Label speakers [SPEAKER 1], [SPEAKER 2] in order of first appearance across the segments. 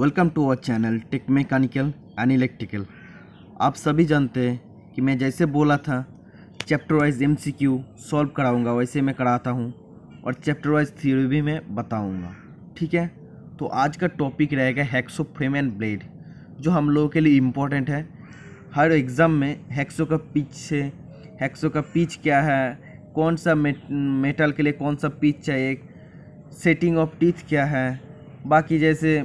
[SPEAKER 1] Welcome to our channel tech mechanical and electrical आप सभी जानते हैं कि मैं जैसे बोला था chapter wise M C Q solve कराऊँगा वैसे मैं कराता हूँ और चैप्टर वाइज थ्योरी भी मैं बताऊँगा ठीक है तो आज का टॉपिक रहेगा हैक्सो फ्रेम एंड ब्लेड जो हम लोगों के लिए इम्पोर्टेंट है हर एग्ज़ाम में हैक्सो का पिच से हैक्सो का पिच क्या है कौन सा मेटल के लिए कौन सा पिच चाहिए सेटिंग ऑफ टीथ क्या है बाकी जैसे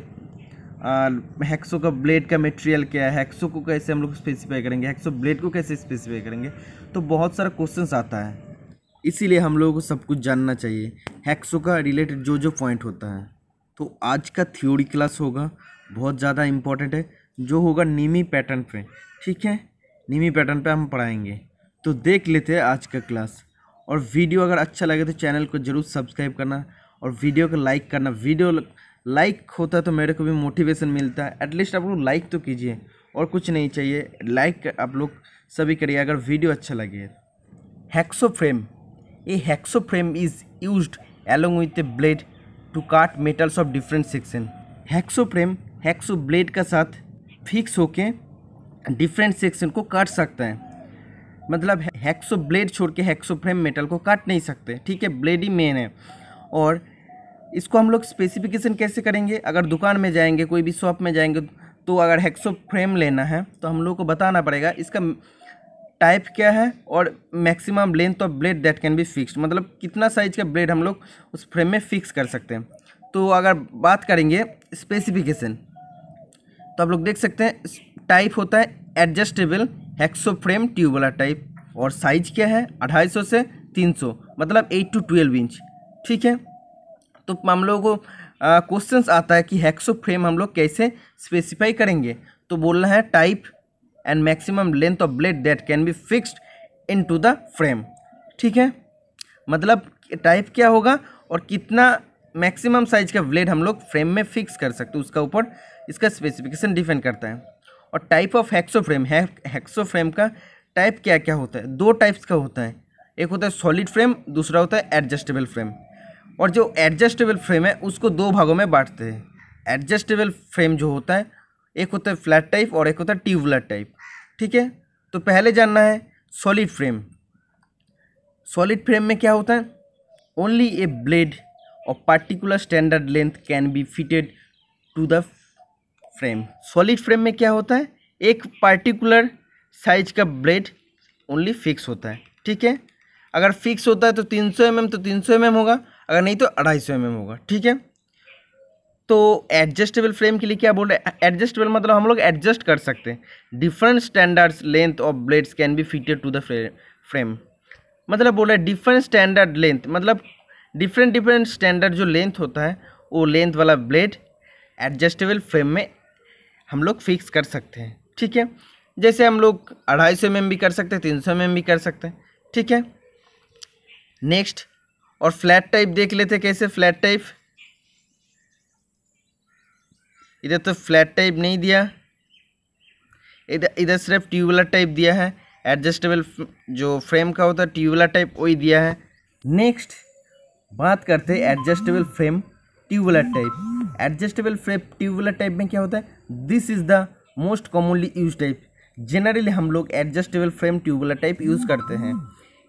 [SPEAKER 1] हैक्सो का ब्लेड का मटेरियल क्या है हैक्सो को कैसे हम लोग स्पेसिफाई करेंगे हैक्सो ब्लेड को कैसे स्पेसिफाई करेंगे तो बहुत सारा क्वेश्चंस आता है इसीलिए हम लोगों को सब कुछ जानना चाहिए हैक्सो का रिलेटेड जो जो पॉइंट होता है तो आज का थ्योरी क्लास होगा बहुत ज़्यादा इम्पॉर्टेंट है जो होगा नीमी पैटर्न पर ठीक है नीमी पैटर्न पर हम पढ़ाएंगे तो देख लेते हैं आज का क्लास और वीडियो अगर अच्छा लगे तो चैनल को ज़रूर सब्सक्राइब करना और वीडियो को लाइक करना वीडियो ल... लाइक होता तो मेरे को भी मोटिवेशन मिलता है एटलीस्ट आप लोग लाइक तो कीजिए और कुछ नहीं चाहिए लाइक आप लोग सभी करिए अगर वीडियो अच्छा लगे hacksaw frame a hacksaw frame is use along with a blade to काट metals of different section hacksaw frame hacksaw blade का साथ फिक्स होके डिफरेंट सेक्शन को काट सकता है मतलब हैक्सो ब्लेड छोड़ के हैक्सो फ्रेम मेटल को काट नहीं सकते ठीक है ब्लेड ही मेन है और इसको हम लोग स्पेसिफिकेशन कैसे करेंगे अगर दुकान में जाएंगे कोई भी शॉप में जाएंगे तो अगर हेक्सो फ्रेम लेना है तो हम लोग को बताना पड़ेगा इसका टाइप क्या है और maximum length of blade that can be fixed मतलब कितना साइज का ब्लेड हम लोग उस फ्रेम में फिक्स कर सकते हैं तो अगर बात करेंगे स्पेसिफिकेशन तो आप लोग देख सकते हैं टाइप होता है एडजस्टेबल हेक्सो फ्रेम वाला टाइप और साइज क्या है अढ़ाई सौ से तीन सौ मतलब एट टू ट्वेल्व इंच ठीक है तो हम लोगों को क्वेश्चन आता है कि हैक्सो फ्रेम हम लोग कैसे स्पेसिफाई करेंगे तो बोलना है type and maximum length of blade that can be fixed into the frame ठीक है मतलब टाइप क्या होगा और कितना मैक्सिमम साइज का ब्लेड हम लोग फ्रेम में फिक्स कर सकते उसका ऊपर इसका स्पेसिफिकेशन डिपेंड करता है और type of hacksaw frame hacksaw frame का टाइप क्या क्या होता है दो टाइप्स का होता है एक होता है सॉलिड फ्रेम दूसरा होता है एडजस्टेबल फ्रेम और जो एडजस्टेबल फ्रेम है उसको दो भागों में बांटते हैं एडजस्टेबल फ्रेम जो होता है एक होता है फ्लैट टाइप और एक होता है ट्यूबुलर टाइप ठीक है तो पहले जानना है सॉलिड फ्रेम सॉलिड फ्रेम में क्या होता है ओनली ए ब्लेड और particular standard length can be fitted to the frame solid frame में क्या होता है एक पार्टिकुलर साइज का ब्लेड ओनली फिक्स होता है ठीक है अगर फिक्स होता है तो 300 सौ mm तो 300 सौ mm होगा अगर नहीं तो अढ़ाई सौ mm होगा ठीक है तो एडजस्टेबल फ्रेम के लिए क्या बोल रहे हैं एडजस्टेबल मतलब हम लोग एडजस्ट कर सकते हैं different standards length of blades can be fitted to the frame मतलब बोल रहे हैं डिफरेंट स्टैंडर्ड लेंथ मतलब डिफरेंट डिफरेंट स्टैंडर्ड जो लेंथ होता है वो लेंथ वाला ब्लेड एडजस्टेबल फ्रेम में हम लोग फिक्स कर सकते हैं ठीक है जैसे हम लोग अढ़ाई सौ एम भी कर सकते हैं तीन सौ एम भी कर सकते हैं ठीक है नेक्स्ट और फ्लैट टाइप देख लेते कैसे फ्लैट टाइप इधर तो फ्लैट टाइप नहीं दिया इधर इधर सिर्फ ट्यूबुलर टाइप दिया है एडजस्टेबल जो फ्रेम का होता है ट्यूबुलर टाइप वही दिया है नेक्स्ट बात करते हैं adjustable frame tubular type adjustable frame tubular type में क्या होता है this is the most commonly use type generally हम लोग adjustable frame tubular type use करते हैं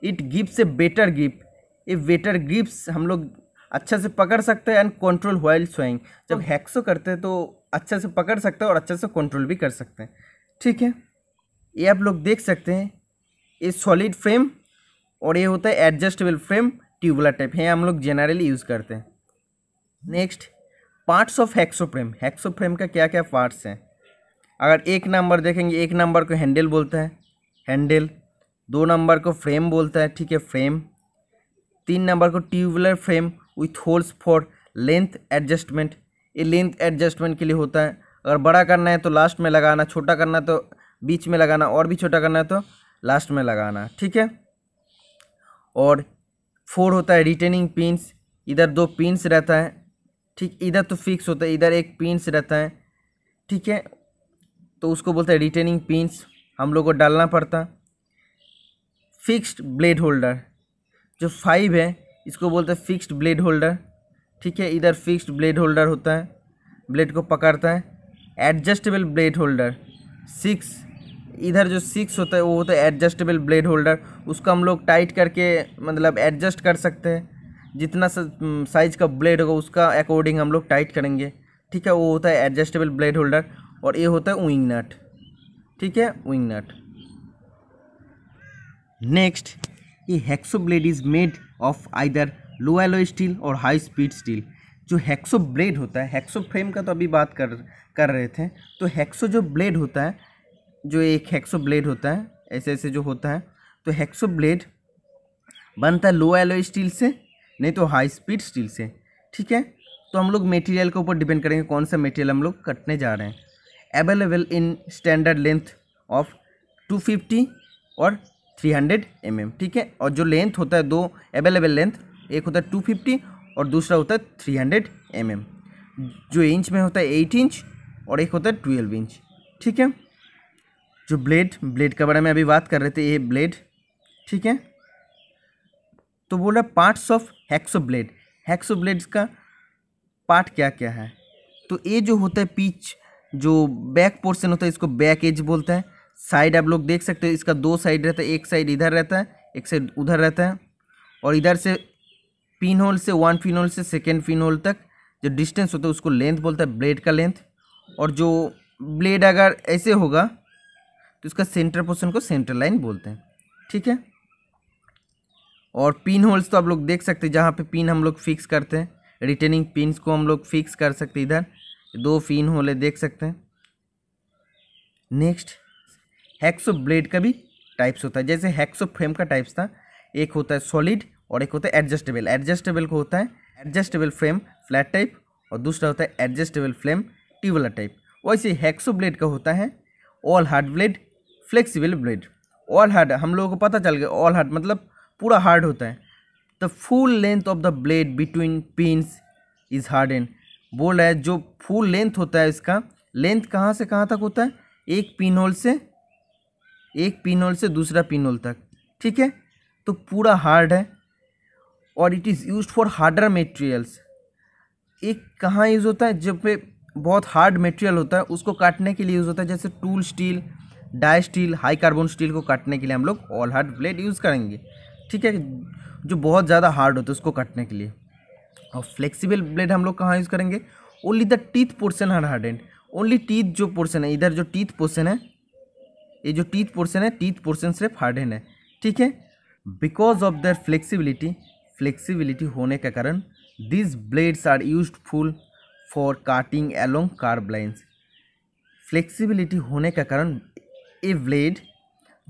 [SPEAKER 1] it gives a better gift ये वेटर ग्रिप्स हम लोग अच्छे से पकड़ सकते हैं एंड कंट्रोल वाइल स्वइंग जब हैक्सो करते हैं तो अच्छे से पकड़ सकते हैं और अच्छे से कंट्रोल भी कर सकते हैं ठीक है ये आप लोग देख सकते हैं ये सॉलिड फ्रेम और ये होता है एडजस्टेबल फ्रेम ट्यूबला टाइप है हम लोग जनरली यूज़ करते हैं next parts of hacksaw frame hacksaw frame का क्या क्या पार्ट्स हैं अगर एक नंबर देखेंगे एक नंबर को हैंडल बोलता है हैंडल दो नंबर को फ्रेम बोलता है ठीक है फ्रेम तीन नंबर को tubular frame with holes for length adjustment ये लेंथ एडजस्टमेंट के लिए होता है अगर बड़ा करना है तो लास्ट में लगाना छोटा करना तो बीच में लगाना और भी छोटा करना है तो लास्ट में लगाना ठीक है और फोर होता है रिटेनिंग पिंस इधर दो पिंस रहता है ठीक इधर तो फिक्स होता है इधर एक पिंस रहता है ठीक है तो उसको बोलते हैं रिटेनिंग पिंस हम लोग को डालना पड़ता फिक्स्ड ब्लेड होल्डर जो फाइव है इसको बोलते हैं फिक्स्ड ब्लेड होल्डर ठीक है इधर फिक्स्ड ब्लेड होल्डर होता है ब्लेड को पकड़ता है एडजस्टेबल ब्लेड होल्डर सिक्स इधर जो सिक्स होता है वो होता है एडजस्टेबल ब्लेड होल्डर उसको हम लोग टाइट करके मतलब एडजस्ट कर सकते हैं जितना साइज का ब्लेड होगा उसका अकॉर्डिंग हम लोग टाइट करेंगे ठीक है वो होता है एडजस्टेबल ब्लेड होल्डर और ये होता है विंग नट ठीक है विंग नट नेक्स्ट ये hacksaw blade is made of either low alloy steel और हाई स्पीड स्टील जो हैक्सो ब्लेड होता है हैक्सो फ्रेम का तो अभी बात कर कर रहे थे तो हैक्सो जो ब्लेड होता है जो एक हैक्सो ब्लेड होता है ऐसे ऐसे जो होता है तो हैक्सो ब्लेड बनता है लो एलो स्टील से नहीं तो हाई स्पीड स्टील से ठीक है तो हम लोग मटेरियल के ऊपर डिपेंड करेंगे कौन सा मटेरियल हम लोग कटने जा रहे हैं available in standard length of 250 और थ्री हंड्रेड एम एम ठीक है और जो लेंथ होता है दो अवेलेबल लेंथ एक होता है टू फिफ्टी और दूसरा होता है थ्री हंड्रेड एम एम जो इंच में होता है एट इंच और एक होता है ट्वेल्व इंच ठीक है जो ब्लेड ब्लेड के बारे में अभी बात कर रहे थे ये ब्लेड ठीक है तो बोल रहा parts of hacksaw blade hacksaw blades का पार्ट क्या क्या है तो ये जो होता है पीच जो बैक पोर्शन होता है इसको बैक एज बोलता है साइड आप लोग देख सकते हो इसका दो साइड रहता है एक साइड इधर रहता है एक साइड उधर रहता है और इधर से पिन होल से वन पिन होल से सेकेंड पिन होल तक जो डिस्टेंस होता है उसको लेंथ बोलता है ब्लेड का लेंथ और जो ब्लेड अगर ऐसे होगा तो इसका सेंटर पोर्शन को सेंटर लाइन बोलते हैं ठीक है और पिन होल्स तो आप लोग देख सकते हैं जहाँ पे पिन हम लोग फिक्स करते हैं रिटर्निंग पिन को हम लोग फिक्स कर सकते हैं इधर दो पिन होले देख सकते हैं नेक्स्ट हैक्सो ब्लेड का भी टाइप्स होता है जैसे हैक्सो फ्रेम का टाइप्स था एक होता है सॉलिड और एक होता है एडजस्टेबल एडजस्टेबल को होता है एडजस्टेबल फ्रेम फ्लैट टाइप और दूसरा होता है एडजस्टेबल फ्लेम ट्यूबलर टाइप वैसे हैक्सो ब्लेड का होता है all hard blade flexible blade all hard हम लोगों को पता चल गया ऑल हार्ड मतलब पूरा हार्ड होता है the full length of the blade between pins is hard and बोल रहा है जो फुल लेंथ होता है इसका लेंथ कहाँ से कहाँ तक होता है एक पिन होल से एक पिनोल से दूसरा पिनोल तक ठीक है तो पूरा हार्ड है और it is use for harder materials एक कहाँ यूज़ होता है जब पे बहुत हार्ड मटेरियल होता है उसको काटने के लिए यूज़ होता है जैसे tool steel die steel high carbon steel को काटने के लिए हम लोग ऑल हार्ड ब्लेड यूज़ करेंगे ठीक है जो बहुत ज़्यादा हार्ड होता है उसको काटने के लिए और फ्लेक्सिबल ब्लेड हम लोग कहाँ यूज़ करेंगे ओनली द टीथ पोर्सन हर हार्ड ओनली टीथ जो पोर्सन है इधर जो टीथ पोर्सन है ये जो टीथ पोर्सन है टीथ पोर्सन सिर्फ हार्डन है ठीक है because of their flexibility flexibility होने के कारण this blades are useful for cutting along curve lines flexibility होने के कारण ये ब्लेड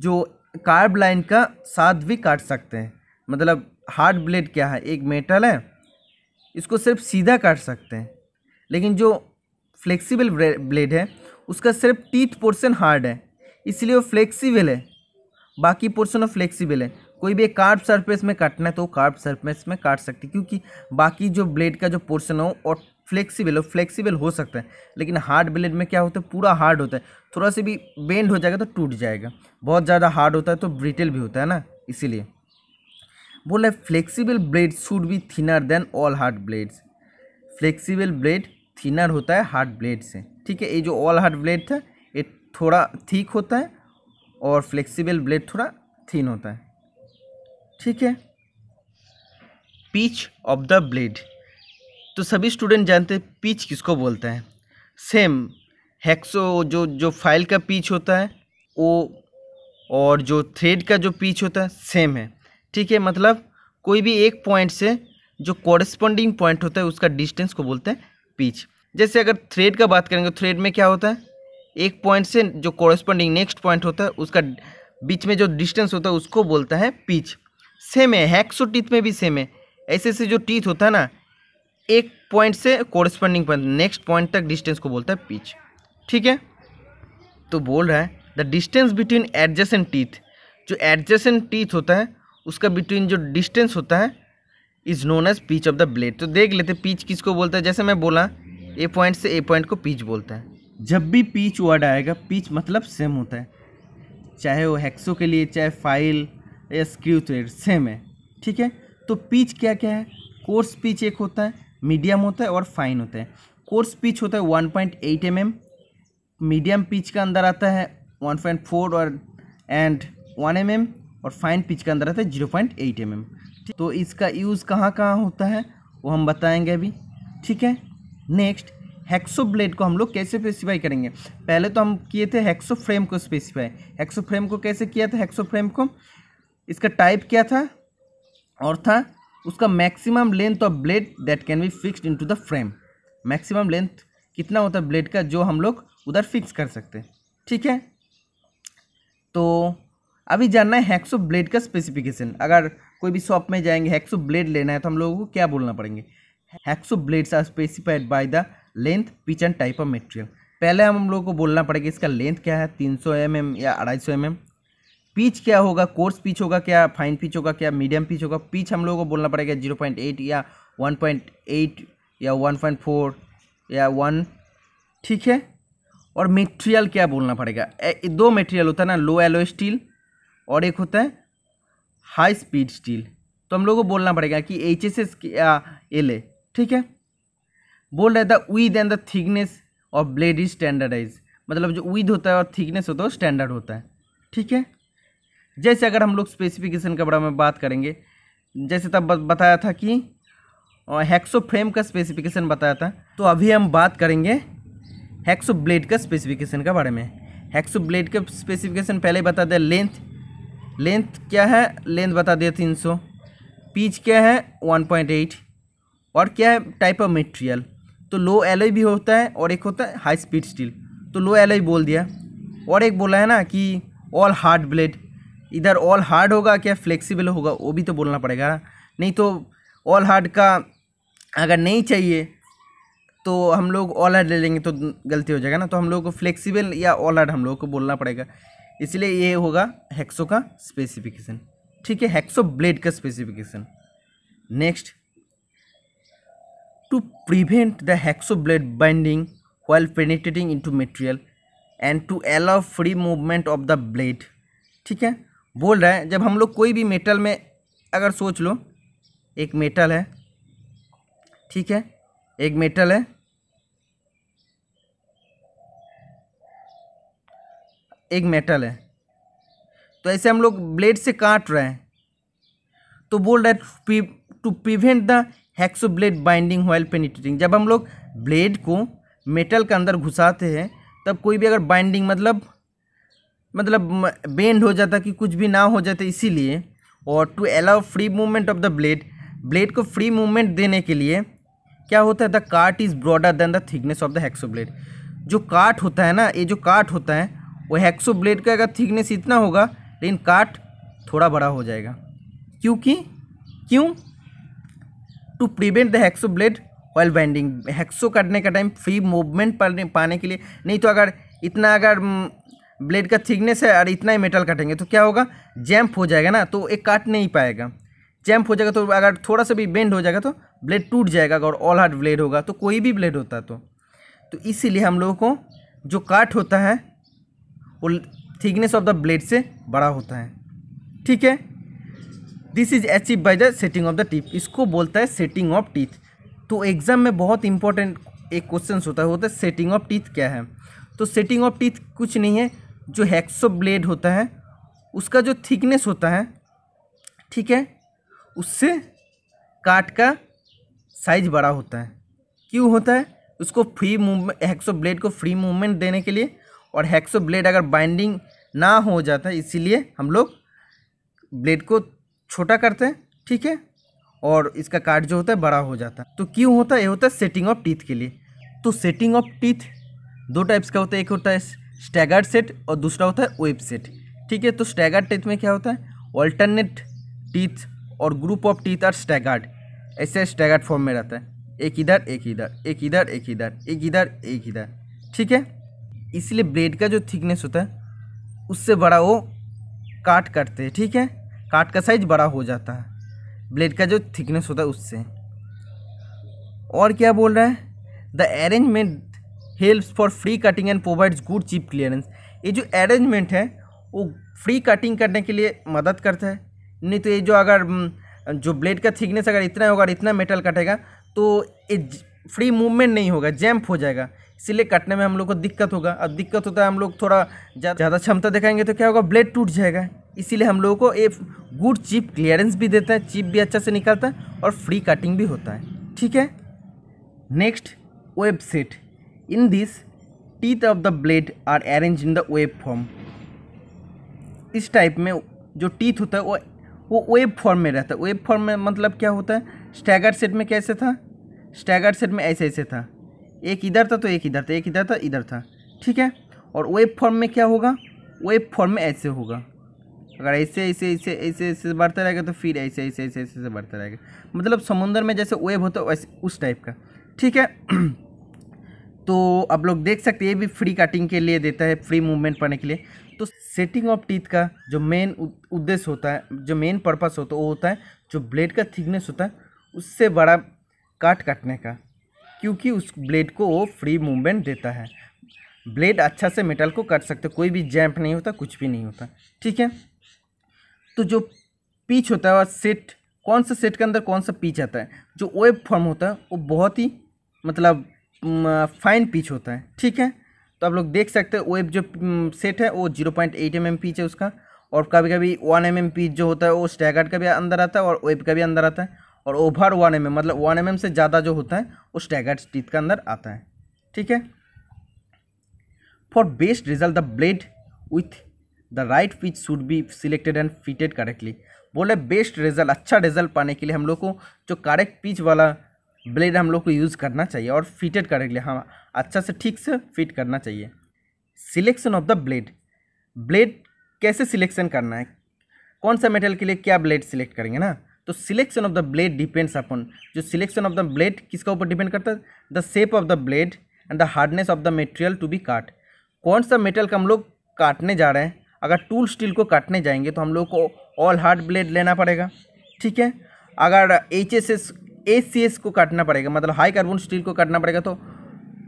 [SPEAKER 1] जो कार्ब लाइन का साथ भी काट सकते हैं मतलब हार्ड ब्लेड क्या है एक मेटल है इसको सिर्फ सीधा काट सकते हैं लेकिन जो फ्लेक्सिबल ब्लेड है उसका सिर्फ टीथ पोर्शन हार्ड है इसलिए वो फ्लेक्सीबल है बाकी पोर्सन ऑफ फ्लेक्सीबल है कोई भी एक कार्ब सरफेस में काटना है तो कार्ब सरफेस में काट सकती है क्योंकि बाकी जो ब्लेड का जो पोर्सन हो और फ्लेक्सिबल हो फ्लेक्सिबल हो सकता है लेकिन हार्ड ब्लेड में क्या होता है पूरा हार्ड होता है थोड़ा सा भी बेंड हो जाएगा तो टूट जाएगा बहुत ज़्यादा हार्ड होता है तो ब्रिटेल भी होता है ना इसीलिए बोला flexible blade should be thinner than all hard blades flexible blade thinner होता है हार्ड ब्लेड से ठीक है ये जो ऑल हार्ड ब्लेड था थोड़ा ठीक होता है और फ्लेक्सिबल ब्लेड थोड़ा थीन होता है ठीक है पीच ऑफ द ब्लेड तो सभी स्टूडेंट जानते हैं पिच किसको बोलते हैं सेम हैक्सो जो जो फाइल का पीच होता है वो और जो थ्रेड का जो पीच होता है सेम है ठीक है मतलब कोई भी एक पॉइंट से जो कॉरस्पॉन्डिंग पॉइंट होता है उसका डिस्टेंस को बोलते हैं पीच जैसे अगर थ्रेड का बात करेंगे थ्रेड में क्या होता है एक पॉइंट से जो कॉरेस्पॉन्डिंग नेक्स्ट पॉइंट होता है उसका बीच में जो डिस्टेंस होता है उसको बोलता है पिच सेम है हैक्सो टीथ में भी सेम है ऐसे ऐसे जो टीथ होता है ना एक पॉइंट से कॉरेस्पॉन्डिंग पॉइंट नेक्स्ट पॉइंट तक डिस्टेंस को बोलता है पिच ठीक है तो बोल रहा है the distance between adjacent teeth जो एडजेसेंट टीथ होता है उसका बिटवीन जो डिस्टेंस होता है is known as pitch of the blade तो देख लेते पिच किसको बोलता है जैसे मैं बोला ए पॉइंट से ए पॉइंट को पिच बोलता है जब भी पीच वर्ड आएगा पीच मतलब सेम होता है चाहे वो हेक्सो के लिए चाहे फाइल या स्क्रू थ्रेड सेम है ठीक है तो पीच क्या क्या है कोर्स पीच एक होता है मीडियम होता है और फाइन होता है कोर्स पीच होता है one point eight M M medium pitch का अंदर आता है वन पॉइंट फोर और एंड वन एम एम और फाइन पिच का अंदर आता है zero point eight M M तो इसका यूज़ कहाँ कहाँ होता है वो हम बताएंगे अभी ठीक है नेक्स्ट हेक्सो ब्लेड को हम लोग कैसे स्पेसिफाई करेंगे पहले तो हम किए थे हेक्सो फ्रेम को स्पेसिफाई हेक्सो फ्रेम को कैसे किया था हेक्सो फ्रेम को इसका टाइप क्या था और था उसका maximum length of blade that can be fixed into the frame maximum length कितना होता है ब्लेड का जो हम लोग उधर फिक्स कर सकते ठीक है तो अभी जानना है हैक्सो ब्लेड का स्पेसिफिकेशन अगर कोई भी शॉप में जाएंगे हैक्सो ब्लेड लेना है तो हम लोगों को क्या बोलना पड़ेंगे hacksaw blades are specified by the length pitch and type of material पहले हम हम लोग को बोलना पड़ेगा इसका लेंथ क्या है तीन सौ एम एम या अढ़ाई सौ एम एम पिच क्या होगा कोर्स पिच होगा क्या फाइन पिच होगा क्या मीडियम पिच होगा पिच हम लोगों को बोलना पड़ेगा जीरो पॉइंट एट या वन पॉइंट एट या वन पॉइंट फोर या वन ठीक है और मटेरियल क्या बोलना पड़ेगा दो मटेरियल होता है ना लो एलो स्टील और एक होता है हाई स्पीड स्टील तो हम लोग को बोलना पड़ेगा कि H S S L A ठीक है बोल रहे था width and the thickness of blade is standardise मतलब जो विद होता है और थिकनेस होता है वो स्टैंडर्ड होता है ठीक है जैसे अगर हम लोग स्पेसिफिकेशन के बारे में बात करेंगे जैसे तब बताया था कि हैक्सो फ्रेम का स्पेसिफिकेशन बताया था तो अभी हम बात करेंगे हैक्सो ब्लेड का स्पेसिफिकेशन के बारे में हैक्सो ब्लेड का स्पेसिफिकेशन पहले बता दें लेंथ लेंथ क्या है लेंथ बता दिया तीन सौ पीच क्या है वन पॉइंट एट और क्या है टाइप ऑफ मटेरियल तो लो एलई भी होता है और एक होता है हाई स्पीड स्टील तो लो एलई बोल दिया और एक बोला है ना कि ऑल हार्ड ब्लेड इधर ऑल हार्ड होगा क्या फ्लेक्सिबल होगा वो भी तो बोलना पड़ेगा ना नहीं तो ऑल हार्ड का अगर नहीं चाहिए तो हम लोग ऑल हार्ड ले लेंगे तो गलती हो जाएगा ना तो हम लोग को फ्लेक्सिबल या ऑल हार्ड हम लोग को बोलना पड़ेगा इसलिए ये होगा हेक्सो का स्पेसिफिकेशन ठीक है हेक्सो ब्लेड का specification next to prevent the blade blade bending while penetrating into material and to allow free movement of the blade ठीक है बोल रहा है जब हम लोग कोई भी मेटल में अगर सोच लो एक मेटल है ठीक है एक मेटल है एक मेटल है तो ऐसे हम लोग ब्लेड से काट रहे हैं तो बोल रहा है to prevent the hacksaw blade binding while penetrating जब हम लोग ब्लेड को मेटल के अंदर घुसाते हैं तब कोई भी अगर बाइंडिंग मतलब मतलब बेंड हो जाता कि कुछ भी ना हो जाता इसीलिए और to allow free movement of the blade blade को फ्री मूवमेंट देने के लिए क्या होता है the cut is broader than the thickness of the hacksaw blade जो काट होता है ना ये जो काट होता है वो हैक्सो ब्लेड का अगर थिकनेस इतना होगा लेकिन काट थोड़ा बड़ा हो जाएगा क्योंकि क्यों to prevent the hacksaw blade oil binding hacksaw काटने का टाइम फ्री मूवमेंट पाने के लिए नहीं तो अगर इतना अगर ब्लेड हम्म, का थिकनेस है और इतना ही मेटल काटेंगे तो क्या होगा जैम्प हो जाएगा ना तो एक काट नहीं पाएगा जैम्प हो जाएगा तो अगर थोड़ा सा भी बेंड हो जाएगा तो ब्लेड टूट जाएगा अगर ऑल हार्ड ब्लेड होगा तो कोई भी ब्लेड होता तो तो इसीलिए हम लोगों को जो काट होता है वो थिकनेस ऑफ द ब्लेड से बड़ा होता है ठीक है this is achieve by the setting of the tip इसको बोलता है सेटिंग ऑफ टीथ तो एग्ज़ाम में बहुत इंपॉर्टेंट एक क्वेश्चन होता है होता है सेटिंग ऑफ टीथ क्या है तो सेटिंग ऑफ टीथ कुछ नहीं है जो हैक्सो ब्लेड होता है उसका जो थिकनेस होता है ठीक है उससे काट का साइज बड़ा होता है क्यों होता है उसको फ्री मूवमेंट हैक्सो ब्लेड को फ्री मूवमेंट देने के लिए और हैक्सो ब्लेड अगर बाइंडिंग ना हो जाता है इसीलिए हम लोग ब्लेड को छोटा करते हैं ठीक है और इसका काट जो होता है बड़ा हो जाता है तो क्यों होता है ये होता है सेटिंग ऑफ टीथ के लिए तो सेटिंग ऑफ टीथ दो टाइप्स का होता है एक होता है स्टैगर्ड सेट और दूसरा होता है वेब सेट ठीक है तो स्टैगर्ड टीथ में क्या होता है ऑल्टरनेट टीथ और group of teeth are staggered ऐसे स्टैगर्ड फॉर्म में रहता है एक इधर एक इधर एक इधर एक इधर एक इधर एक इधर ठीक है इसलिए ब्लेड का जो थिकनेस होता है उससे बड़ा वो काट करते हैं ठीक है काट का साइज बड़ा हो जाता है ब्लेड का जो थिकनेस होता है उससे और क्या बोल रहा है the arrangement helps for free cutting and provides good chip clearance ये जो अरेंजमेंट है वो फ्री कटिंग करने के लिए मदद करता है नहीं तो ये जो अगर हम्म, जो ब्लेड का थिकनेस अगर इतना होगा और इतना मेटल कटेगा तो ये फ्री मूवमेंट नहीं होगा जैम्प हो जाएगा इसीलिए काटने में हम लोग को दिक्कत होगा अब दिक्कत होता है हम लोग थोड़ा ज़्यादा क्षमता दिखाएंगे तो क्या होगा ब्लेड टूट जाएगा इसीलिए हम लोगों को एक गुड चिप क्लियरेंस भी देता है चिप भी अच्छा से निकलता है और फ्री कटिंग भी होता है ठीक है next wave set in this teeth of the blade are arrange in the wave form इस टाइप में जो टीथ होता है वो वो वेब फॉर्म में रहता है वेब फॉर्म में मतलब क्या होता है स्टैगर सेट में कैसे था स्टैगर सेट में ऐसे ऐसे था एक इधर था तो एक इधर था एक इधर था इधर था ठीक है और वेब फॉर्म में क्या होगा वेब फॉर्म में ऐसे होगा अगर ऐसे ऐसे ऐसे ऐसे ऐसे बढ़ता रहेगा तो फिर ऐसे ऐसे ऐसे ऐसे ऐसे बढ़ता रहेगा मतलब समुंदर में जैसे वेब होता है वैसे उस टाइप का ठीक है तो आप लोग देख सकते हैं ये भी फ्री कटिंग के लिए देता है फ्री मूवमेंट पाने के लिए तो सेटिंग ऑफ टीथ का जो मेन उद्देश्य होता है जो मेन पर्पस होता है वो होता है जो ब्लेड का थिकनेस होता है उससे बड़ा काट काटने का क्योंकि उस ब्लेड को वो फ्री मूवमेंट देता है ब्लेड अच्छा से मेटल को काट सकते कोई भी जैम्प नहीं होता कुछ भी नहीं होता ठीक है तो जो पिच होता है और सेट कौन सा सेट के अंदर कौन सा पिच आता है जो वेब फॉर्म होता है वो बहुत ही मतलब फाइन पिच होता है ठीक है तो आप लोग देख सकते हैं वेब जो सेट है वो zero point eight M M pitch है उसका और कभी कभी वन एम एम पीच जो होता है वो स्टैगार्ड का भी अंदर आता है और वेब का भी अंदर आता है और ओवर वन एम मतलब वन एम से ज़्यादा जो होता है वो स्टैगर्ड टीथ के अंदर आता है ठीक है for best result the blade with the right pitch should be selected and fitted correctly बोले बेस्ट रिजल्ट अच्छा रिजल्ट पाने के लिए हम लोग को जो करेक्ट पिच वाला ब्लेड हम लोग को यूज़ करना चाहिए और फिटेड करेक्टली हाँ अच्छा से ठीक से फिट करना चाहिए selection of the blade blade कैसे सिलेक्शन करना है कौन सा मेटल के लिए क्या ब्लेड सिलेक्ट करेंगे ना तो selection of the blade depends अपन जो सिलेक्शन ऑफ द ब्लेड किसका ऊपर डिपेंड करता है the shape of the blade and the hardness of the material to be cut कौन सा मेटल का हम लोग काटने जा रहे हैं अगर टूल स्टील को काटने जाएंगे तो हम लोग को ऑल हार्ड ब्लेड लेना पड़ेगा ठीक है अगर H S S A C S को काटना पड़ेगा मतलब हाई कार्बन स्टील को काटना पड़ेगा तो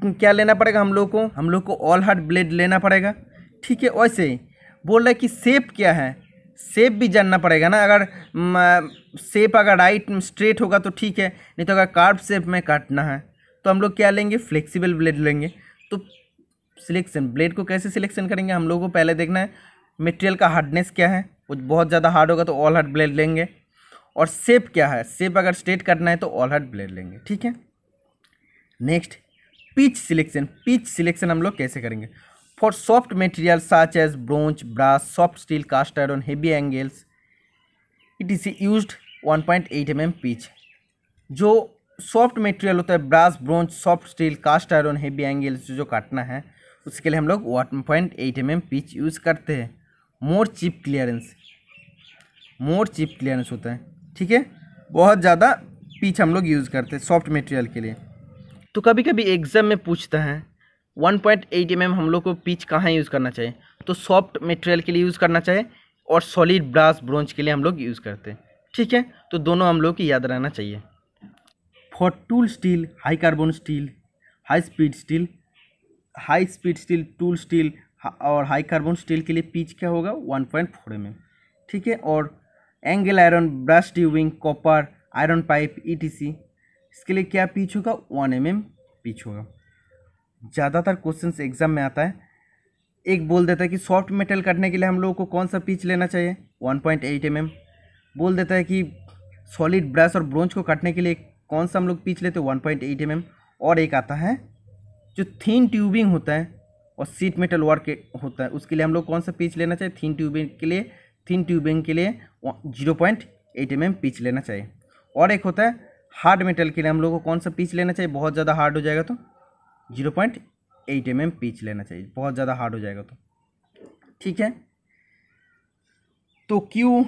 [SPEAKER 1] क्या लेना पड़ेगा हम लोग को हम लोग को ऑल हार्ड ब्लेड लेना पड़ेगा ठीक है वैसे ही बोल रहे कि सेप क्या है सेप भी जानना पड़ेगा ना अगर सेप अगर राइट स्ट्रेट होगा तो ठीक है नहीं तो अगर कार्ब सेप में काटना है तो हम लोग क्या लेंगे फ्लेक्सिबल ब्लेड लेंगे तो सिलेक्शन ब्लेड को कैसे सिलेक्शन करेंगे हम लोगों को पहले देखना है मटेरियल का हार्डनेस क्या है वो बहुत ज़्यादा हार्ड होगा तो ऑल हार्ड ब्लेड लेंगे और सेप क्या है सेप अगर स्ट्रेट करना है तो ऑल हार्ड ब्लेड लेंगे ठीक है next pitch selection pitch selection हम लोग कैसे करेंगे For soft materials such as bronze, brass, soft steel, cast iron, heavy angles, it is used 1.8 mm pitch. जो सॉफ्ट मटेरियल होता है brass bronze soft steel cast iron heavy angles जो काटना है उसके लिए हम लोग one point eight M M pitch use करते हैं more chip clearance more chip clearance होता है ठीक है बहुत ज़्यादा पिच हम लोग यूज़ करते हैं सॉफ्ट मटेरियल के लिए तो कभी कभी एग्ज़ाम में पूछता है वन पॉइंट एट एम हम लोग को पिच कहाँ यूज़ करना चाहिए तो सॉफ्ट मटेरियल के लिए यूज़ करना चाहिए और सॉलिड ब्रास ब्रॉन्ज के लिए हम लोग यूज़ करते हैं ठीक है तो दोनों हम लोग की याद रहना चाहिए for tool steel high carbon steel high speed steel high speed steel tool steel और हाई कार्बन स्टील के लिए पिच क्या होगा वन पॉइंट फोर एम ठीक है और angle iron brass tubing copper iron pipe ई इसके लिए क्या पिच होगा वन एम पिच होगा ज़्यादातर क्वेश्चन एग्जाम में आता है एक बोल देता है कि सॉफ्ट मेटल काटने के लिए हम लोगों को कौन सा पीच लेना चाहिए one point eight M M बोल देता है कि सॉलिड ब्रश और ब्रोंज को काटने के लिए कौन सा हम लोग पीच लेते हैं one point eight M M और एक आता है जो थीन ट्यूबिंग होता है और सीट मेटल वर्क होता है उसके लिए हम लोग कौन सा पीच लेना चाहिए थीन ट्यूबिंग के लिए थीन ट्यूबिंग के लिए zero point eight M M pitch लेना चाहिए और एक होता है हार्ड मेटल के लिए हम लोग को कौन सा पीच लेना चाहिए बहुत ज़्यादा हार्ड हो जाएगा तो zero point eight M M pitch लेना चाहिए बहुत ज़्यादा हार्ड हो जाएगा तो ठीक है तो क्यों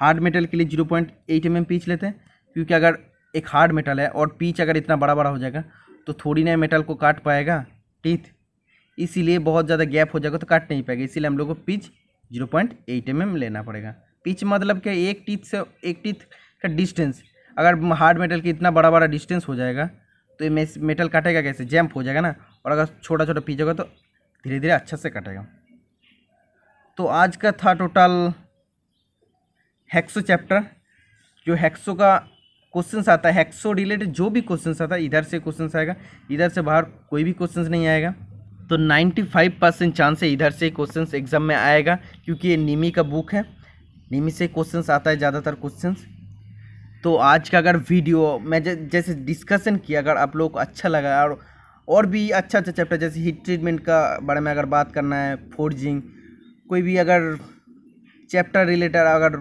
[SPEAKER 1] हार्ड मेटल के लिए zero point eight M M pitch लेते हैं क्योंकि अगर एक हार्ड मेटल है और पीच अगर इतना बड़ा बड़ा हो जाएगा तो थोड़ी ना मेटल को काट पाएगा टीथ इसीलिए बहुत ज़्यादा गैप हो जाएगा तो काट नहीं पाएगा इसीलिए हम लोग को pitch zero point eight M M लेना पड़ेगा पिच मतलब क्या एक टीथ से एक टीथ का डिस्टेंस अगर हार्ड मेटल की इतना बड़ा बड़ा डिस्टेंस हो जाएगा तो ये मेटल काटेगा कैसे जैम्प हो जाएगा ना और अगर छोटा छोटा पीस होगा तो धीरे धीरे अच्छा से काटेगा तो आज का था टोटल हैक्सो चैप्टर जो हैक्सो का क्वेश्चन आता है हैक्सो रिलेटेड जो भी क्वेश्चन आता है इधर से क्वेश्चन आएगा इधर से बाहर कोई भी क्वेश्चन नहीं आएगा तो 95 परसेंट चांस है इधर से क्वेश्चन एग्जाम में आएगा क्योंकि ये निमी का बुक है निमी से क्वेश्चन आता है ज़्यादातर क्वेश्चन तो आज का अगर वीडियो मैं जैसे डिस्कशन किया अगर आप लोग को अच्छा लगा और और भी अच्छा अच्छा चैप्टर जैसे हीट ट्रीटमेंट का बारे में अगर बात करना है फोर्जिंग कोई भी अगर चैप्टर रिलेटेड अगर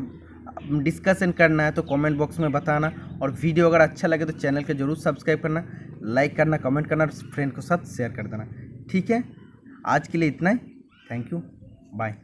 [SPEAKER 1] डिस्कशन करना है तो कमेंट बॉक्स में बताना और वीडियो अगर अच्छा लगे तो चैनल के जरूर सब्सक्राइब करना लाइक करना कमेंट करना और फ्रेंड के साथ शेयर कर देना ठीक है आज के लिए इतना ही थैंक यू बाय